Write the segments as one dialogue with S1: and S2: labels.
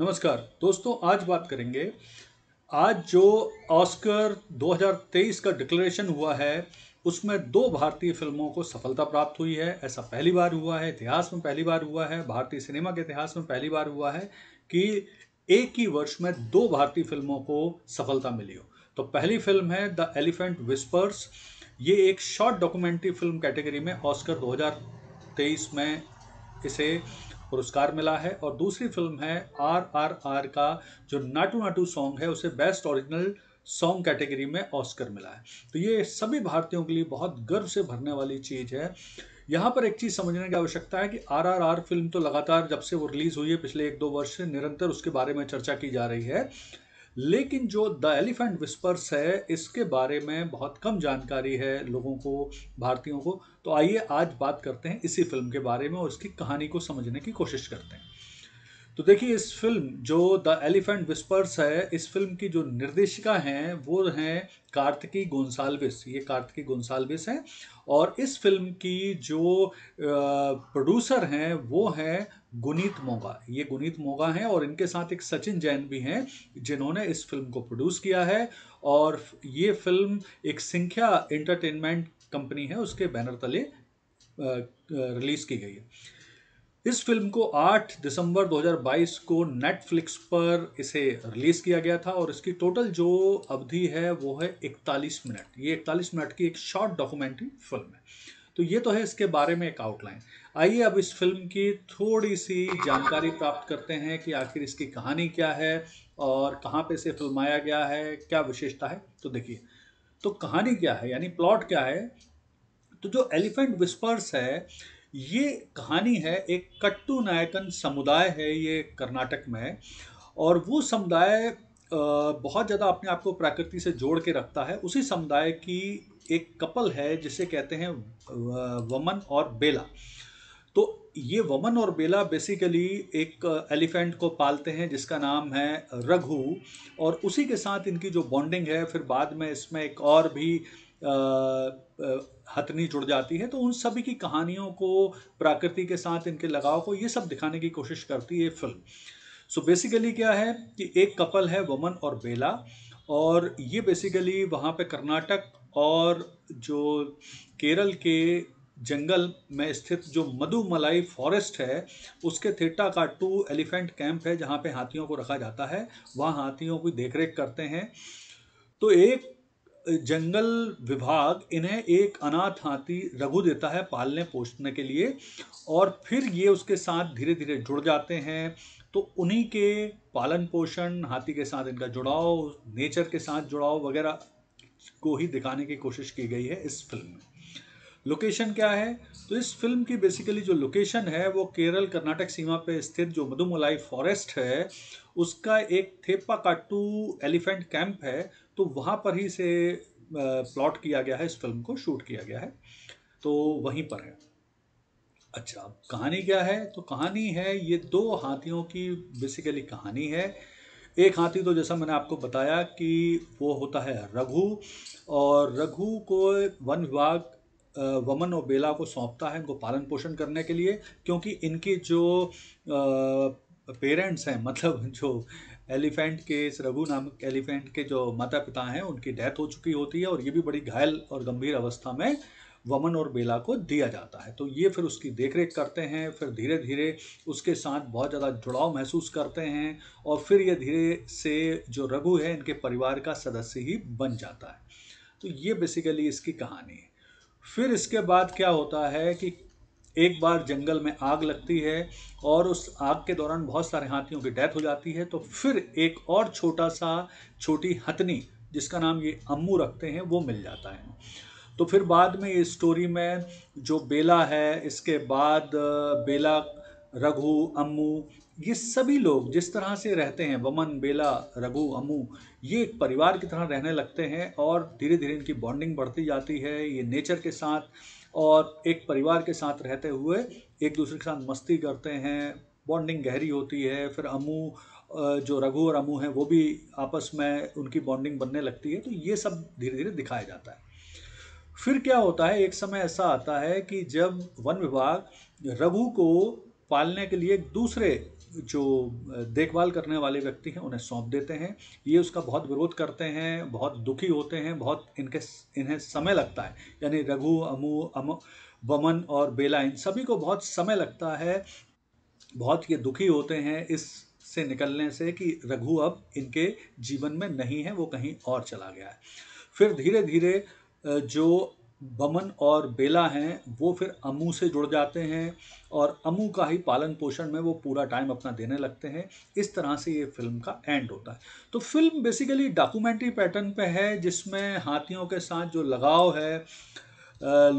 S1: नमस्कार दोस्तों आज बात करेंगे आज जो ऑस्कर 2023 का डिक्लेरेशन हुआ है उसमें दो भारतीय फिल्मों को सफलता प्राप्त हुई है ऐसा पहली बार हुआ है इतिहास में पहली बार हुआ है भारतीय सिनेमा के इतिहास में पहली बार हुआ है कि एक ही वर्ष में दो भारतीय फिल्मों को सफलता मिली हो तो पहली फिल्म है द एलिफेंट विस्पर्स ये एक शॉर्ट डॉक्यूमेंट्री फिल्म कैटेगरी में ऑस्कर 2023 में इसे पुरस्कार मिला है और दूसरी फिल्म है आर आर आर का जो नाटू नाटू सॉन्ग है उसे बेस्ट ओरिजिनल सॉन्ग कैटेगरी में ऑस्कर मिला है तो ये सभी भारतीयों के लिए बहुत गर्व से भरने वाली चीज़ है यहाँ पर एक चीज़ समझने की आवश्यकता है कि आरआरआर फिल्म तो लगातार जब से वो रिलीज़ हुई है पिछले एक दो वर्ष से निरंतर उसके बारे में चर्चा की जा रही है लेकिन जो द एलिफेंट विस्पर्स है इसके बारे में बहुत कम जानकारी है लोगों को भारतीयों को तो आइए आज बात करते हैं इसी फिल्म के बारे में और इसकी कहानी को समझने की कोशिश करते हैं तो देखिए इस फिल्म जो द एलिफेंट विस्पर्स है इस फिल्म की जो निर्देशिका हैं वो हैं कार्तिकी गोंसाल्विस ये कार्तिकी गोंसाल्विस हैं और इस फिल्म की जो प्रोड्यूसर हैं वो हैं गुनीत मोगा ये गुनीत मोगा हैं और इनके साथ एक सचिन जैन भी हैं जिन्होंने इस फिल्म को प्रोड्यूस किया है और ये फिल्म एक संख्या एंटरटेनमेंट कंपनी है उसके बैनर तले रिलीज़ की गई है इस फिल्म को 8 दिसंबर 2022 को नेटफ्लिक्स पर इसे रिलीज़ किया गया था और इसकी टोटल जो अवधि है वो है 41 मिनट ये 41 मिनट की एक शॉर्ट डॉक्यूमेंट्री फिल्म है तो ये तो है इसके बारे में एक आउटलाइन आइए अब इस फिल्म की थोड़ी सी जानकारी प्राप्त करते हैं कि आखिर इसकी कहानी क्या है और कहाँ पे इसे फिल्माया गया है क्या विशेषता है तो देखिए तो कहानी क्या है यानी प्लॉट क्या है तो जो एलिफेंट विस्पर्स है ये कहानी है एक कट्टू नायकन समुदाय है ये कर्नाटक में और वो समुदाय बहुत ज़्यादा अपने आप को प्रकृति से जोड़ के रखता है उसी समुदाय की एक कपल है जिसे कहते हैं वमन और बेला तो ये वमन और बेला बेसिकली एक एलिफेंट को पालते हैं जिसका नाम है रघु और उसी के साथ इनकी जो बॉन्डिंग है फिर बाद में इसमें एक और भी आ, आ, हथनी जुड़ जाती है तो उन सभी की कहानियों को प्रकृति के साथ इनके लगाव को ये सब दिखाने की कोशिश करती है फिल्म सो so बेसिकली क्या है कि एक कपल है वमन और बेला और ये बेसिकली वहाँ पे कर्नाटक और जो केरल के जंगल में स्थित जो मधुमलाई फॉरेस्ट है उसके थेटा का टू एलिफेंट कैंप है जहाँ पे हाथियों को रखा जाता है वहाँ हाथियों की देखरेख करते हैं तो एक जंगल विभाग इन्हें एक अनाथ हाथी रघु देता है पालने पोषने के लिए और फिर ये उसके साथ धीरे धीरे जुड़ जाते हैं तो उन्हीं के पालन पोषण हाथी के साथ इनका जुड़ाव नेचर के साथ जुड़ाव वगैरह को ही दिखाने की कोशिश की गई है इस फिल्म में लोकेशन क्या है तो इस फिल्म की बेसिकली जो लोकेशन है वो केरल कर्नाटक सीमा पे स्थित जो मधुमलाई फॉरेस्ट है उसका एक थेपा काटू एलिफेंट कैंप है तो वहाँ पर ही से प्लॉट किया गया है इस फिल्म को शूट किया गया है तो वहीं पर है अच्छा अब कहानी क्या है तो कहानी है ये दो हाथियों की बेसिकली कहानी है एक हाथी तो जैसा मैंने आपको बताया कि वो होता है रघु और रघु को वन विभाग वमन और बेला को सौंपता है इनको पालन पोषण करने के लिए क्योंकि इनकी जो पेरेंट्स हैं मतलब जो एलिफेंट के इस रघु नामक एलिफेंट के जो माता पिता हैं उनकी डेथ हो चुकी होती है और ये भी बड़ी घायल और गंभीर अवस्था में वमन और बेला को दिया जाता है तो ये फिर उसकी देखरेख करते हैं फिर धीरे धीरे उसके साथ बहुत ज़्यादा जुड़ाव महसूस करते हैं और फिर ये धीरे से जो रघु है इनके परिवार का सदस्य ही बन जाता है तो ये बेसिकली इसकी कहानी है फिर इसके बाद क्या होता है कि एक बार जंगल में आग लगती है और उस आग के दौरान बहुत सारे हाथियों की डेथ हो जाती है तो फिर एक और छोटा सा छोटी हथनी जिसका नाम ये अम्मू रखते हैं वो मिल जाता है तो फिर बाद में इस स्टोरी में जो बेला है इसके बाद बेला रघु अम्मू ये सभी लोग जिस तरह से रहते हैं वमन बेला रघु अमू ये एक परिवार की तरह रहने लगते हैं और धीरे धीरे इनकी बॉन्डिंग बढ़ती जाती है ये नेचर के साथ और एक परिवार के साथ रहते हुए एक दूसरे के साथ मस्ती करते हैं बॉन्डिंग गहरी होती है फिर अमू जो रघु और अमू हैं वो भी आपस में उनकी बॉन्डिंग बनने लगती है तो ये सब धीरे धीरे दिखाया जाता है फिर क्या होता है एक समय ऐसा आता है कि जब वन विभाग रघु को पालने के लिए दूसरे जो देखभाल करने वाले व्यक्ति हैं उन्हें सौंप देते हैं ये उसका बहुत विरोध करते हैं बहुत दुखी होते हैं बहुत इनके इन्हें समय लगता है यानी रघु अमू अम बमन और बेला इन सभी को बहुत समय लगता है बहुत ये दुखी होते हैं इस से निकलने से कि रघु अब इनके जीवन में नहीं है वो कहीं और चला गया है फिर धीरे धीरे जो बमन और बेला हैं वो फिर अमू से जुड़ जाते हैं और अमू का ही पालन पोषण में वो पूरा टाइम अपना देने लगते हैं इस तरह से ये फिल्म का एंड होता है तो फिल्म बेसिकली डॉक्यूमेंट्री पैटर्न पे है जिसमें हाथियों के साथ जो लगाव है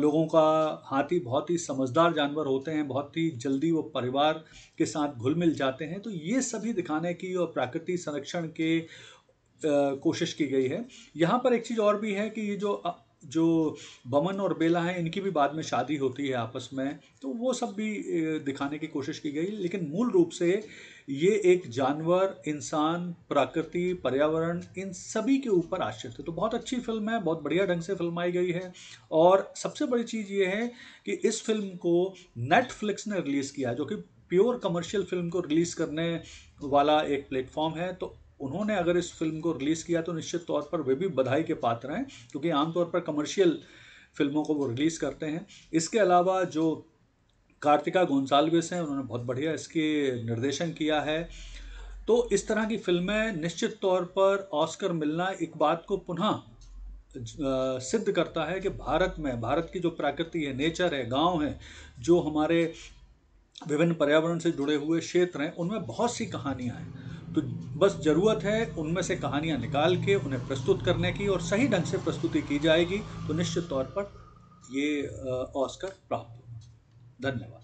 S1: लोगों का हाथी बहुत ही समझदार जानवर होते हैं बहुत ही जल्दी वो परिवार के साथ घुल मिल जाते हैं तो ये सभी दिखाने की और प्राकृतिक संरक्षण के कोशिश की गई है यहाँ पर एक चीज़ और भी है कि ये जो जो बमन और बेला हैं इनकी भी बाद में शादी होती है आपस में तो वो सब भी दिखाने की कोशिश की गई लेकिन मूल रूप से ये एक जानवर इंसान प्रकृति पर्यावरण इन सभी के ऊपर आश्रित है तो बहुत अच्छी फिल्म है बहुत बढ़िया ढंग से फिल्म आई गई है और सबसे बड़ी चीज़ ये है कि इस फिल्म को नेटफ्लिक्स ने रिलीज़ किया जो कि प्योर कमर्शियल फिल्म को रिलीज़ करने वाला एक प्लेटफॉर्म है तो उन्होंने अगर इस फिल्म को रिलीज़ किया तो निश्चित तौर पर वे भी बधाई के पात्र हैं क्योंकि आमतौर पर कमर्शियल फिल्मों को वो रिलीज़ करते हैं इसके अलावा जो कार्तिका गोंसालविस हैं उन्होंने बहुत बढ़िया इसके निर्देशन किया है तो इस तरह की फिल्में निश्चित तौर पर ऑस्कर मिलना एक बात को पुनः सिद्ध करता है कि भारत में भारत की जो प्रकृति है नेचर है गांव है जो हमारे विभिन्न पर्यावरण से जुड़े हुए क्षेत्र हैं उनमें बहुत सी कहानियाँ हैं तो बस ज़रूरत है उनमें से कहानियाँ निकाल के उन्हें प्रस्तुत करने की और सही ढंग से प्रस्तुति की जाएगी तो निश्चित तौर पर ये ऑस्कर प्राप्त धन्यवाद